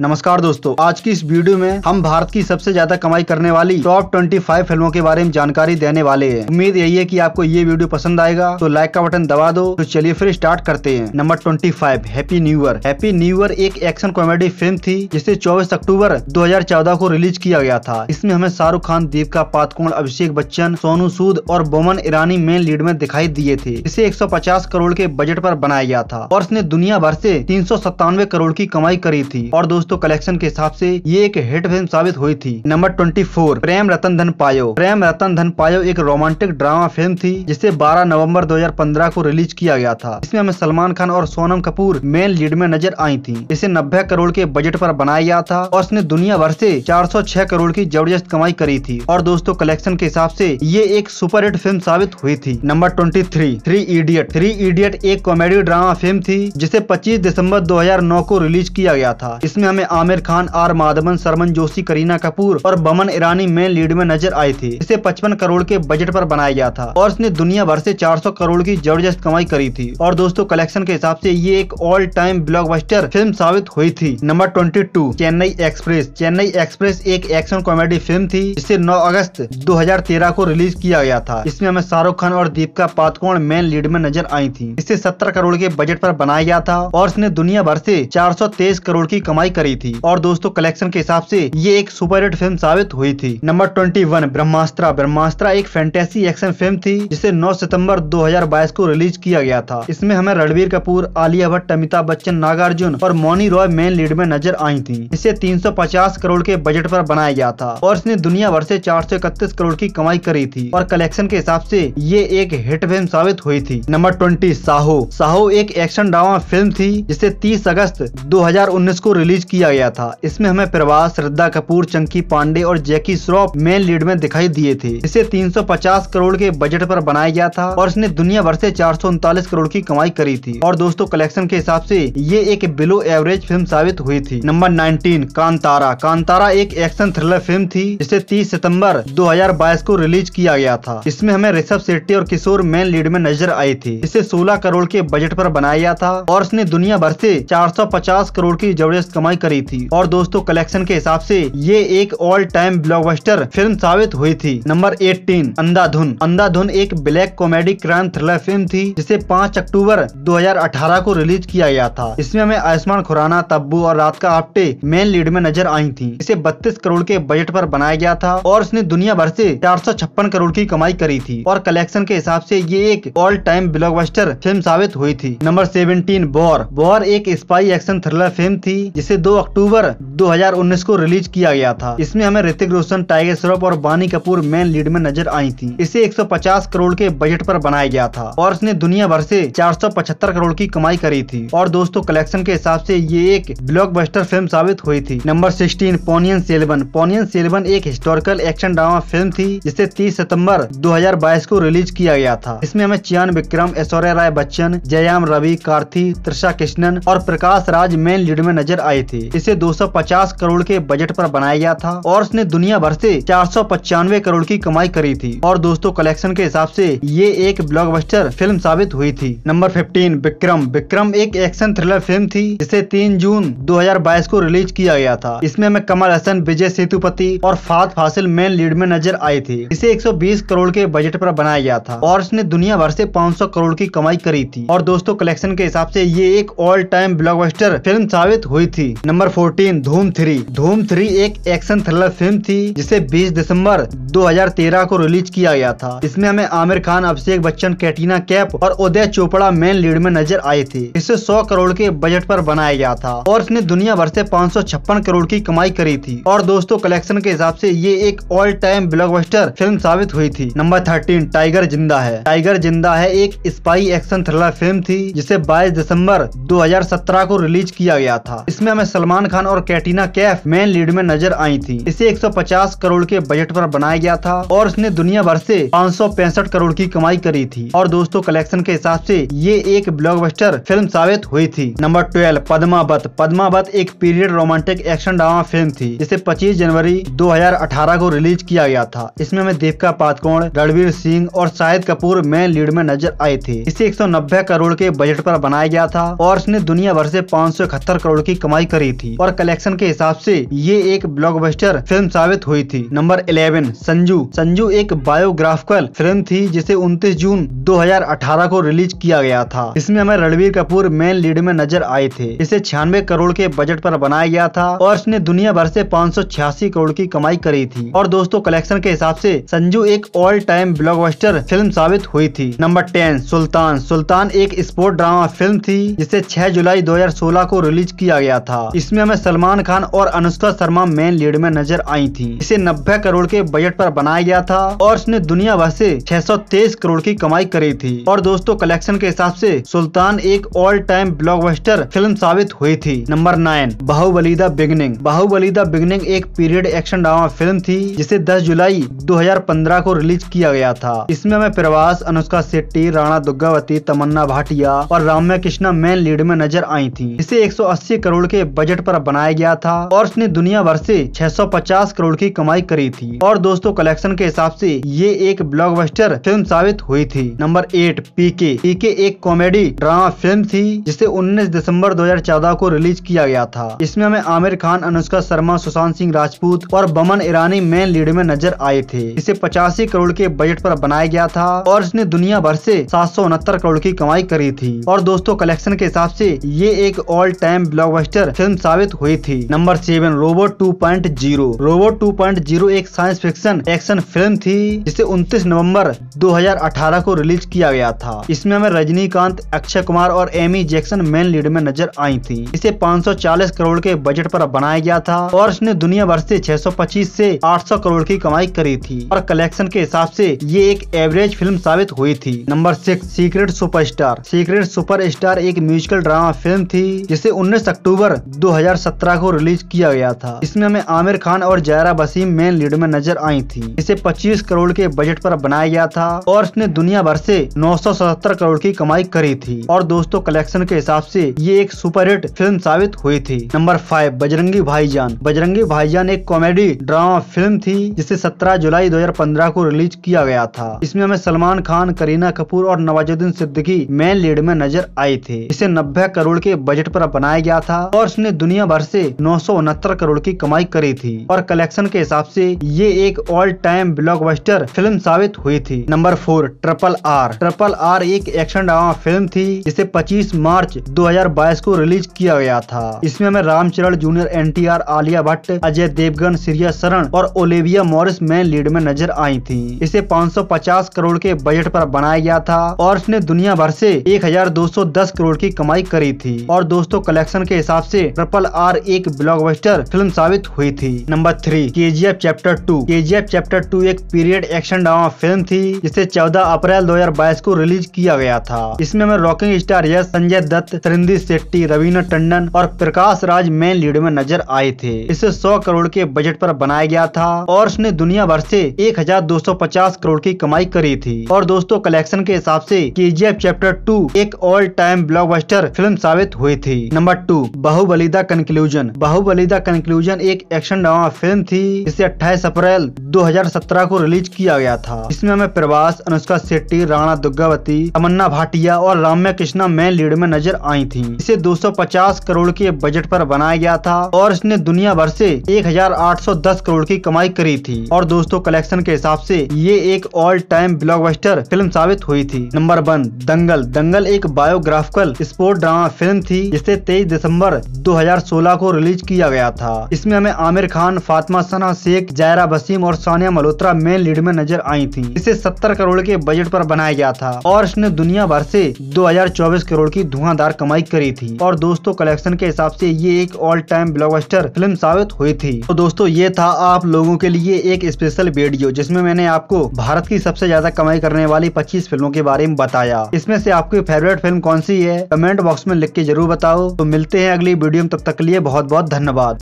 नमस्कार दोस्तों आज की इस वीडियो में हम भारत की सबसे ज्यादा कमाई करने वाली टॉप 25 फिल्मों के बारे में जानकारी देने वाले हैं उम्मीद यही है कि आपको ये वीडियो पसंद आएगा तो लाइक का बटन दबा दो तो चलिए फिर स्टार्ट करते हैं number 25 happy new year happy new year एक एक्शन कॉमेडी फिल्म थी जिसे चौबीस अक्टूबर दो को रिलीज किया गया था इसमें हमें शाहरुख खान दीपिका पातकोण अभिषेक बच्चन सोनू सूद और बोमन ईरानी मेन लीड में दिखाई दिए थे इसे एक करोड़ के बजट आरोप बनाया गया था और इसने दुनिया भर ऐसी तीन करोड़ की कमाई करी थी और दोस्तों दोस्तों कलेक्शन के हिसाब से ये एक हिट फिल्म साबित हुई थी number twenty four Prem Ratan Dhan Payo प्रेम रतन धन पायो एक रोमांटिक ड्रामा फिल्म थी जिसे 12 नवंबर 2015 को रिलीज किया गया था इसमें हमें सलमान खान और सोनम कपूर मेन लीड में नजर आई थी इसे नब्बे करोड़ के बजट आरोप बनाया गया था और इसने दुनिया भर सौ छह करोड़ की जबरदस्त कमाई करी थी और दोस्तों कलेक्शन के हिसाब से ये एक हिट फिल्म साबित हुई थी number twenty three three idiot three idiot एक कॉमेडी ड्रामा फिल्म थी जिसे पच्चीस दिसम्बर दो को रिलीज किया गया था इसमें में आमिर खान आर माधवन सरमन जोशी करीना कपूर और बमन ईरानी मेन लीड में नजर आए थे इसे पचपन करोड़ के बजट पर बनाया गया था और इसने दुनिया भर से 400 करोड़ की जबरदस्त कमाई करी थी और दोस्तों कलेक्शन के हिसाब से ये एक ऑल टाइम ब्लॉक फिल्म साबित हुई थी number twenty Chennai express Chennai express एक एक्शन कॉमेडी फिल्म थी जिसे नौ अगस्त 2013 को रिलीज किया गया था इसमें हमें शाहरुख खान और दीपिका पादकोण मेन लीड में नजर आई थी इसे सत्तर करोड़ के बजट आरोप बनाया गया था और इसने दुनिया भर ऐसी चार करोड़ की कमाई करी करी थी और दोस्तों कलेक्शन के हिसाब से ये एक सुपर हिट फिल्म साबित हुई थी number twenty one Brahmastra Brahmastra एक फैंटेसी एक्शन फिल्म थी जिसे 9 सितंबर 2022 को रिलीज किया गया था इसमें हमें रणबीर कपूर आलिया भट्ट अमिताभ बच्चन नागार्जुन और मौनी रॉय मेन लीड में नजर आई थी इसे तीन करोड़ के बजट आरोप बनाया गया था और इसने दुनिया भर ऐसी चार करोड़ की कमाई करी थी और कलेक्शन के हिसाब से ये एक हिट फिल्म साबित हुई थी नंबर ट्वेंटी साहो साहो एक एक्शन ड्रामा फिल्म थी जिसे तीस अगस्त दो को रिलीज किया गया था इसमें हमें प्रवास श्रद्धा कपूर चंकी पांडे और जैकी श्रॉफ मेन लीड में दिखाई दिए थे इसे 350 करोड़ के बजट पर बनाया गया था और इसने दुनिया भर से चार करोड़ की कमाई करी थी और दोस्तों कलेक्शन के हिसाब से ये एक बिलो एवरेज फिल्म साबित हुई थी नंबर नाइनटीन कांतारा कांतारा एक एक्शन थ्रिलर फिल्म थी जिसे तीस सितम्बर दो को रिलीज किया गया था इसमें हमें ऋषभ शेट्टी और किशोर मेन लीड में नजर आई थी इसे 16 करोड़ के बजट पर बनाया गया था और इसने दुनिया भर से 450 करोड़ की जबरदस्त कमाई करी थी और दोस्तों कलेक्शन के हिसाब से ये एक ऑल टाइम ब्लॉकबस्टर फिल्म साबित हुई थी नंबर 18 अंधाधुन अंधाधुन एक black comedy crime thriller film थी जिसे 5 अक्टूबर 2018 को रिलीज किया गया था इसमें हमें आयुष्मान खुराना तब्बू और रात का आपटे मेन लीड में नजर आई थी इसे बत्तीस करोड़ के बजट आरोप बनाया गया था और उसने दुनिया भर ऐसी चार करोड़ की कमाई करी थी और कलेक्शन के हिसाब से ये एक ऑल टाइम ब्लॉकबस्टर फिल्म साबित हुई थी नंबर सेवेंटीन बॉर बॉर एक स्पाई एक्शन थ्रिलर फिल्म थी जिसे दो 2 अक्टूबर 2019 को रिलीज किया गया था इसमें हमें ऋतिक रोशन टाइगर श्रॉफ और बानी कपूर मेन लीड में नजर आई थी इसे 150 करोड़ के बजट पर बनाया गया था और इसने दुनिया भर से 475 करोड़ की कमाई करी थी और दोस्तों कलेक्शन के हिसाब से ये एक ब्लॉकबस्टर फिल्म साबित हुई थी नंबर सिक्सटीन पोनियन सेलवन पोनियन सेलवन एक हिस्टोरिकल एक्शन ड्रामा फिल्म थी जिसे तीस सितम्बर दो को रिलीज किया गया था इसमें हमें चियान विक्रम ऐश्वर्या राय बच्चन जयाम रवि कार्थी त्रिशा कृष्णन और प्रकाश राज मेन लीड में नजर आई थी इसे 250 करोड़ के बजट पर बनाया गया था और इसने दुनिया भर से चार करोड़ की कमाई करी थी और दोस्तों कलेक्शन के हिसाब से ये एक ब्लॉकबस्टर फिल्म साबित हुई थी नंबर 15 विक्रम विक्रम एक एक्शन थ्रिलर फिल्म थी जिसे 3 जून 2022 को रिलीज किया गया था इसमें में कमल हसन विजय सेतुपति और फात फासिल मेन लीड में नजर आई थी इसे एक करोड़ के बजट आरोप बनाया गया था और इसने दुनिया भर ऐसी पाँच करोड़ की कमाई करी थी और दोस्तों कलेक्शन के हिसाब ऐसी ये एक ऑल टाइम ब्लॉकबस्टर फिल्म साबित हुई थी नंबर 14 धूम थ्री धूम थ्री एक एक्शन थ्रिलर फिल्म थी जिसे 20 दिसंबर 2013 को रिलीज किया गया था इसमें हमें आमिर खान अभिषेक बच्चन कैटीना कैप और उदय चोपड़ा मेन लीड में नजर आए थे इसे 100 करोड़ के बजट पर बनाया गया था और इसने दुनिया भर से पाँच करोड़ की कमाई करी थी और दोस्तों कलेक्शन के हिसाब ऐसी ये एक ऑल टाइम ब्लॉकबस्टर फिल्म साबित हुई थी नंबर थर्टीन टाइगर जिंदा है टाइगर जिंदा है एक स्पाई एक्शन थ्रिलर फिल्म थी जिसे बाईस दिसम्बर दो को रिलीज किया गया था इसमें हमें सलमान खान और कैटीना कैफ मेन लीड में नजर आई थी इसे 150 करोड़ के बजट पर बनाया गया था और इसने दुनिया भर से पाँच करोड़ की कमाई करी थी और दोस्तों कलेक्शन के हिसाब से ये एक ब्लॉकबस्टर फिल्म साबित हुई थी नंबर ट्वेल्व पदमावत पदमावत एक period romantic action drama film थी जिसे पच्चीस जनवरी दो को रिलीज किया गया था इसमें हमें देवका पातकोण रणवीर सिंह और शाहिद कपूर मेन लीड में नजर आए थे इसे एक करोड़ के बजट आरोप बनाया गया था और इसने दुनिया भर ऐसी पाँच करोड़ की कमाई करी करी थी और कलेक्शन के हिसाब से ये एक ब्लॉकबस्टर फिल्म साबित हुई थी नंबर इलेवन संजू संजू एक बायोग्राफिकल फिल्म थी जिसे 29 जून 2018 को रिलीज किया गया था इसमें हमें रणबीर कपूर मेन लीड में नजर आए थे इसे छियानवे करोड़ के बजट आरोप बनाया गया था और इसने दुनिया भर ऐसी पाँच करोड़ की कमाई करी थी और दोस्तों कलेक्शन के हिसाब ऐसी संजू एक ऑल टाइम ब्लॉकबस्टर फिल्म साबित हुई थी नंबर टेन सुल्तान सुल्तान एक स्पोर्ट ड्रामा फिल्म थी जिसे 6 जुलाई 2016 को रिलीज किया गया था इसमें हमें सलमान खान और अनुष्का शर्मा मेन लीड में नजर आई थी इसे नब्बे करोड़ के बजट पर बनाया गया था और इसने दुनिया भर से 623 करोड़ की कमाई करी थी और दोस्तों कलेक्शन के हिसाब से सुल्तान एक ऑल टाइम ब्लॉकबस्टर फिल्म साबित हुई थी number nine Baahubali the beginning Baahubali the beginning एक पीरियड एक्शन ड्रामा फिल्म थी जिसे 10 जुलाई 2015 को रिलीज किया गया था इसमें हमें प्रवास अनुष्का शेट्टी राणा दुर्गावती तमन्ना भाटिया और राम्या कृष्णा मेन लीड में नजर आई थी इसे 180 करोड़ के बजट पर बनाया गया था और उसने दुनिया भर से 650 करोड़ की कमाई करी थी और दोस्तों कलेक्शन के हिसाब से ये एक ब्लॉकबस्टर फिल्म साबित हुई थी नंबर एट पीके पीके एक कॉमेडी ड्रामा फिल्म थी जिसे 19 दिसंबर 2014 को रिलीज किया गया था इसमें हमें आमिर खान अनुष्का शर्मा सुशांत सिंह राजपूत और बमन ईरानी मेन लीड में नजर आए थे इसे पचासी करोड़ के बजट आरोप बनाया गया था और इसने दुनिया भर ऐसी सात करोड़ की कमाई करी थी और दोस्तों कलेक्शन के हिसाब ऐसी ये एक all time blockbuster film fiction साबित हुई थी number seven robot two point zero robot two point zero एक साइंस फिक्शन एक्शन फिल्म थी जिसे 29 नवंबर 2018 को रिलीज किया गया था इसमें हमें रजनीकांत अक्षय कुमार और एमी जैक्सन मेन लीड में नजर आई थी इसे चालीस करोड़ के बजट आरोप बनाया गया था और इसने दुनिया भर पच्चीस ऐसी आठ सौ करोड़ की कमाई करी थी और कलेक्शन के हिसाब ऐसी ये एक एवरेज फिल्म साबित हुई थी number six secret star secret star एक म्यूजिकल ड्रामा फिल्म थी जिसे 19 अक्टूबर 2017 को रिलीज किया गया था इसमें हमें आमिर खान और जयरा बसीम मेन लीड में नजर आई थी इसे 25 करोड़ के बजट पर बनाया गया था और इसने दुनिया भर से 977 करोड़ की कमाई करी थी और दोस्तों कलेक्शन के हिसाब से ये एक सुपरहिट फिल्म साबित हुई थी नंबर फाइव बजरंगी भाईजान बजरंगी भाईजान एक कॉमेडी ड्रामा फिल्म थी जिसे सत्रह जुलाई दो को रिलीज किया गया था इसमें हमें सलमान खान करीना कपूर और नवाजुद्दीन सिद्दीकी मेन लीड में नजर आई थी इसे नब्बे करोड़ के बजट पर बनाया गया था और उसने दुनिया भर से नौ करोड़ की कमाई करी थी और कलेक्शन के हिसाब से ये एक ऑल टाइम ब्लॉकबस्टर फिल्म साबित हुई थी number four triple R triple R एक एक्शन ड्रामा फिल्म थी जिसे 25 मार्च 2022 को रिलीज किया गया था इसमें हमें रामचरण जूनियर एन आलिया भट्ट अजय देवगन सीरिया शरण और ओलेविया मॉरिस मैन लीड में नजर आई थी इसे पाँच करोड़ के बजट आरोप बनाया गया था और इसने दुनिया भर ऐसी एक करोड़ की कमाई करी थी और दोस्तों कलेक्शन के हिसाब से ट्रिपल आर एक ब्लॉकबस्टर फिल्म साबित हुई थी number three K chapter two K chapter two एक पीरियड एक्शन ड्रामा फिल्म थी जिसे 14 अप्रैल 2022 को रिलीज किया गया था इसमें में रॉकिंग स्टार यश संजय दत्त सरिंदी शेट्टी रवीना टंडन और प्रकाश राज मेन लीड में नजर आए थे इसे सौ करोड़ के बजट आरोप बनाया गया था और उसने दुनिया भर ऐसी एक करोड़ की कमाई करी थी और दोस्तों कलेक्शन के हिसाब से के चैप्टर टू एक ऑल टाइम ब्लॉकबस्टर फिल्म साबित हुई थी number two Baahubali Baahubali the conclusion Baahubali the conclusion एक एक्शन ड्रामा फिल्म थी जिसे 28 अप्रैल 2017 को रिलीज किया गया था इसमें हमें प्रवास अनुष्का शेट्टी राणा दुर्गावती तमन्ना भाटिया और राम्या कृष्णा मैन लीड में नजर आई थी इसे 250 करोड़ के बजट पर बनाया गया था और इसने दुनिया भर ऐसी एक करोड़ की कमाई करी थी और दोस्तों कलेक्शन के हिसाब ऐसी ये एक ऑल टाइम ब्लॉकबस्टर फिल्म साबित हुई थी नंबर वन दंगल दंगल एक बायोग्राफिकल स्पोर्ट ड्रामा फिल्म थी जिसे तेईस दिसम्बर दो 2016 को रिलीज किया गया था इसमें हमें आमिर खान फातिमा सना शेख जायरा बसीम और सानिया मल्होत्रा मेन लीड में नजर आई थी इसे 70 करोड़ के बजट पर बनाया गया था और इसने दुनिया भर से 2024 करोड़ की धुआंधार कमाई करी थी और दोस्तों कलेक्शन के हिसाब से ये एक ऑल टाइम ब्लॉकबस्टर फिल्म साबित हुई थी तो दोस्तों ये था आप लोगों के लिए एक स्पेशल वीडियो जिसमे मैंने आपको भारत की सबसे ज्यादा कमाई करने वाली पच्चीस फिल्मों के बारे में बताया इसमें ऐसी आपकी फेवरेट फिल्म कौन सी है कमेंट बॉक्स में लिख के जरूर बताओ तो मिलते हैं अगली वीडियो तब तक के लिए बहुत बहुत धन्यवाद